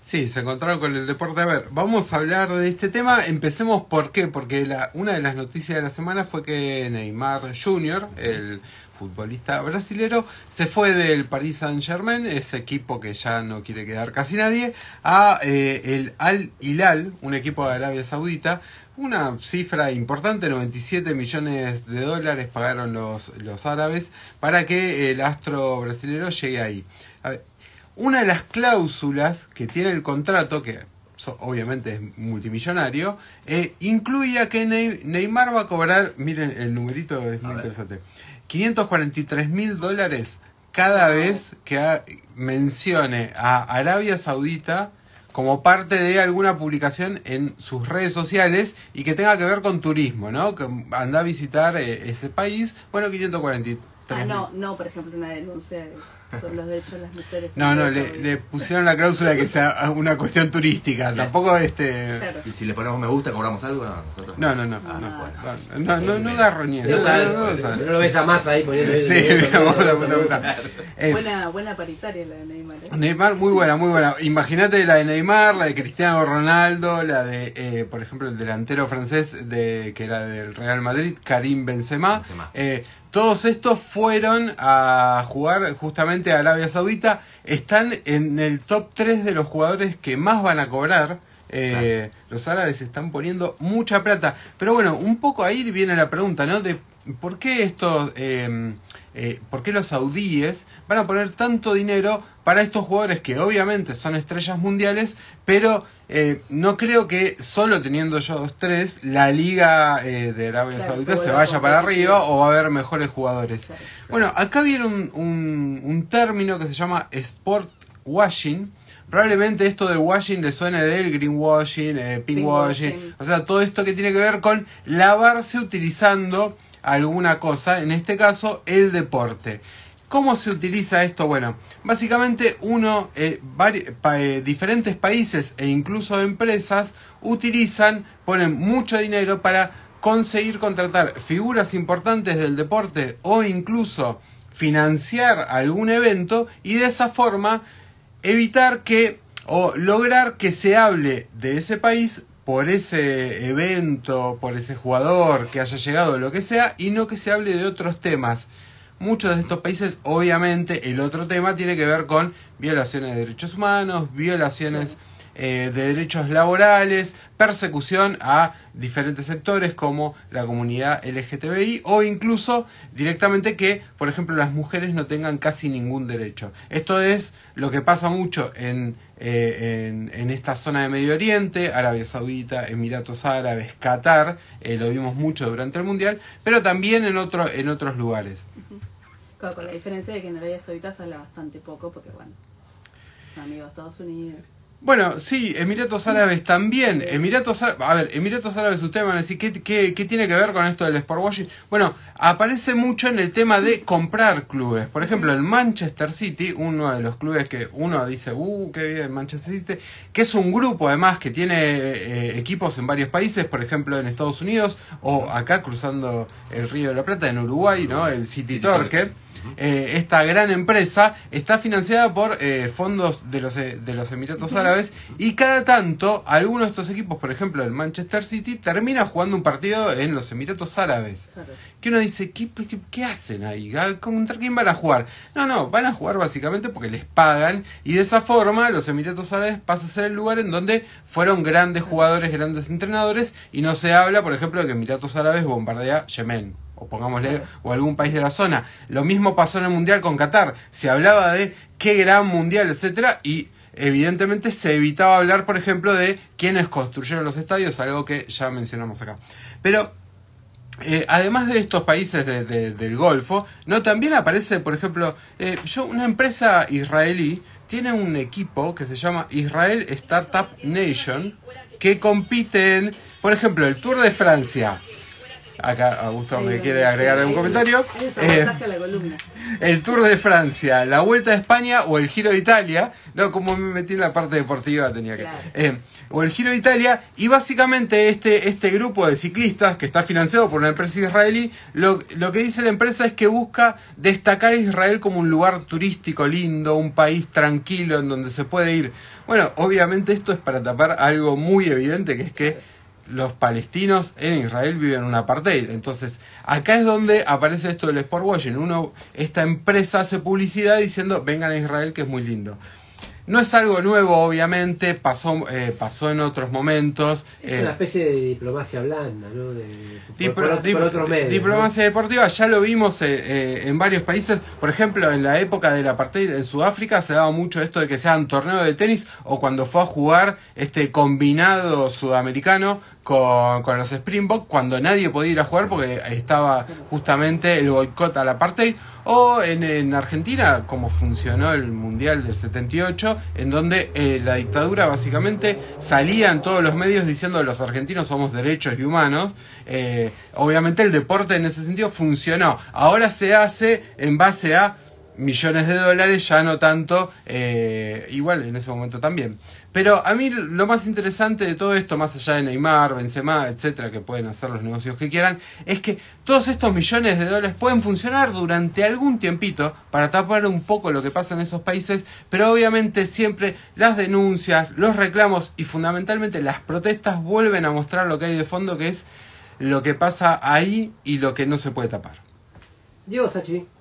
Sí, se encontraron con el deporte. A ver, vamos a hablar de este tema. Empecemos por qué, porque la, una de las noticias de la semana fue que Neymar Jr., el futbolista brasilero, se fue del Paris Saint Germain, ese equipo que ya no quiere quedar casi nadie, a eh, el Al Hilal, un equipo de Arabia Saudita. Una cifra importante, 97 millones de dólares pagaron los, los árabes para que el astro brasilero llegue ahí. A una de las cláusulas que tiene el contrato, que obviamente es multimillonario, incluye eh, incluía que Neymar va a cobrar, miren el numerito es muy interesante, 543 mil dólares cada vez que mencione a Arabia Saudita como parte de alguna publicación en sus redes sociales y que tenga que ver con turismo, ¿no? Que anda a visitar eh, ese país, bueno, 543 Ah, no, no, por ejemplo, una denuncia sobre los derechos de las mujeres. No, no, le, pusieron la cláusula que sea una cuestión turística. Tampoco este. Y si le ponemos me gusta, cobramos algo, no, nosotros. No, no, ah, no. no, no, no, agarro ni eso. No, lo ves a más ahí poniendo. Sí, eh, buena, buena paritaria la de Neymar. ¿eh? Neymar, muy buena, muy buena. Imagínate la de Neymar, la de Cristiano Ronaldo, la de, eh, por ejemplo, el delantero francés de que era del Real Madrid, Karim Benzema. Benzema. Eh, todos estos fueron a jugar justamente a Arabia Saudita. Están en el top 3 de los jugadores que más van a cobrar. Eh, los árabes están poniendo mucha plata. Pero bueno, un poco ahí viene la pregunta, ¿no? ¿por qué estos, em, eh, los saudíes van a poner tanto dinero para estos jugadores que obviamente son estrellas mundiales, pero eh, no creo que solo teniendo los tres la liga eh, de Arabia Saudita se, vaya para arriba o va a haber mejores jugadores? Bueno, acá viene un, un, un término que se llama sport washing Probablemente esto de washing le suene del greenwashing, eh, pinkwashing, o sea, todo esto que tiene que ver con lavarse utilizando alguna cosa, en este caso el deporte. ¿Cómo se utiliza esto? Bueno, básicamente uno, eh, eh, diferentes países e incluso empresas utilizan, ponen mucho dinero para conseguir contratar figuras importantes del deporte o incluso financiar algún evento y de esa forma evitar que o lograr que se hable de ese país por ese evento, por ese jugador que haya llegado, lo que sea, y no que se hable de otros temas. Muchos de estos países, obviamente, el otro tema tiene que ver con violaciones de derechos humanos, violaciones... Eh, de derechos laborales, persecución a diferentes sectores como la comunidad LGTBI o incluso directamente que, por ejemplo, las mujeres no tengan casi ningún derecho. Esto es lo que pasa mucho en, eh, en, en esta zona de Medio Oriente, Arabia Saudita, Emiratos Árabes, Qatar, eh, lo vimos mucho durante el Mundial, pero también en, otro, en otros lugares. con la diferencia de que en Arabia Saudita se bastante poco porque, bueno, amigos Estados Unidos. Bueno, sí, Emiratos Árabes también. Emiratos Árabes, a ver, Emiratos Árabes, ustedes van decir, ¿qué, qué, qué tiene que ver con esto del sport washing? Bueno, aparece mucho en el tema de comprar clubes. Por ejemplo, el Manchester City, uno de los clubes que uno dice, uh, qué bien, Manchester City, que es un grupo además que tiene eh, equipos en varios países, por ejemplo en Estados Unidos o acá cruzando el Río de la Plata, en Uruguay, ¿no? El City Torque. Eh, esta gran empresa está financiada por eh, fondos de los, eh, de los Emiratos Árabes y cada tanto algunos de estos equipos, por ejemplo el Manchester City, termina jugando un partido en los Emiratos Árabes. Que uno dice, ¿qué, hacen ahí? Ah, ¿Contra quién van a jugar? No, no, van a jugar básicamente porque les pagan y de esa forma los Emiratos Árabes pasa a ser el lugar en donde fueron grandes jugadores, grandes entrenadores y no se habla, por ejemplo, de que Emiratos Árabes bombardea Yemen o pongámosle, o algún país de la zona. Lo mismo pasó en el Mundial con Qatar. Se hablaba de qué gran Mundial, etcétera, y evidentemente se evitaba hablar, por ejemplo, de quienes construyeron los estadios, algo que ya mencionamos acá. Pero eh, además de estos países del Golfo, no también aparece, por ejemplo, eh, yo una empresa israelí tiene un equipo que se llama Israel Startup Nation que compite en, por ejemplo, el Tour de Francia, Acá Augusto me quiere agregar algún comentario. Eh, el Tour de Francia, la Vuelta de España o el Giro de Italia. No, como me metí en la parte deportiva tenía que. Eh, o el Giro de Italia. Y básicamente este, este grupo de ciclistas que está financiado por una empresa israelí, lo, lo que dice la empresa es que busca destacar a Israel como un lugar turístico lindo, un país tranquilo en donde se puede ir. Bueno, obviamente esto es para tapar algo muy evidente que es que los palestinos en Israel viven un apartheid. Entonces, acá es donde aparece esto del sport washing. Uno, esta empresa hace publicidad diciendo, vengan a Israel que es muy lindo. No es algo nuevo, obviamente, pasó, eh, pasó en otros momentos. Es una eh, especie de diplomacia blanda, ¿no? diplomacia deportiva, ya lo vimos eh, en varios países. Por ejemplo, en la época del apartheid en Sudáfrica se daba mucho esto de que sean torneos de tenis o cuando fue a jugar este combinado sudamericano con, los Springboks, cuando nadie podía ir a jugar porque estaba justamente el boicot al apartheid. O en, Argentina, como funcionó el Mundial del 78, en donde eh, la dictadura básicamente salía en todos los medios diciendo los argentinos somos derechos y humanos. Eh, obviamente el deporte en ese sentido funcionó. Ahora se hace en base a millones de dólares, ya no tanto, eh, igual en ese momento también. Pero a mí lo más interesante de todo esto, más allá de Neymar, Benzema, etcétera, que pueden hacer los negocios que quieran, es que todos estos millones de dólares pueden funcionar durante algún tiempito para tapar un poco lo que pasa en esos países, pero obviamente siempre las denuncias, los reclamos y fundamentalmente las protestas vuelven a mostrar lo que hay de fondo, que es lo que pasa ahí y lo que no se puede tapar. Dios, Sachi.